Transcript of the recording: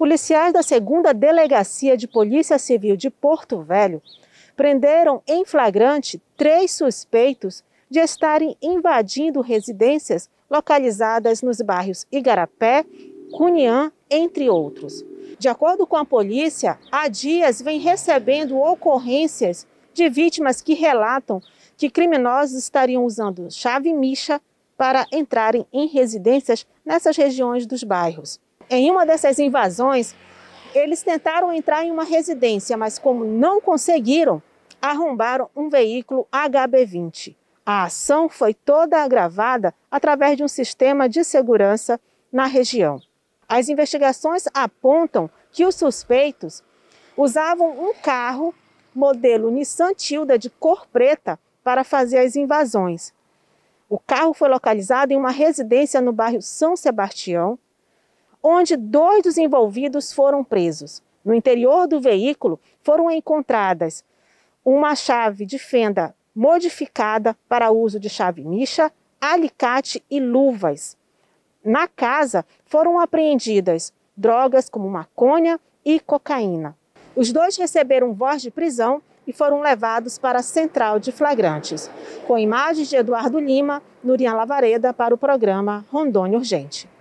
policiais da 2 Delegacia de Polícia Civil de Porto Velho prenderam em flagrante três suspeitos de estarem invadindo residências localizadas nos bairros Igarapé, Cunhã, entre outros. De acordo com a polícia, há dias vem recebendo ocorrências de vítimas que relatam que criminosos estariam usando chave micha para entrarem em residências nessas regiões dos bairros. Em uma dessas invasões, eles tentaram entrar em uma residência, mas como não conseguiram, arrombaram um veículo HB20. A ação foi toda agravada através de um sistema de segurança na região. As investigações apontam que os suspeitos usavam um carro modelo Nissan Tilda de cor preta para fazer as invasões. O carro foi localizado em uma residência no bairro São Sebastião, onde dois dos envolvidos foram presos. No interior do veículo foram encontradas uma chave de fenda modificada para uso de chave nicha, alicate e luvas. Na casa foram apreendidas drogas como maconha e cocaína. Os dois receberam voz de prisão e foram levados para a central de flagrantes. Com imagens de Eduardo Lima, Nurinha Lavareda para o programa Rondônia Urgente.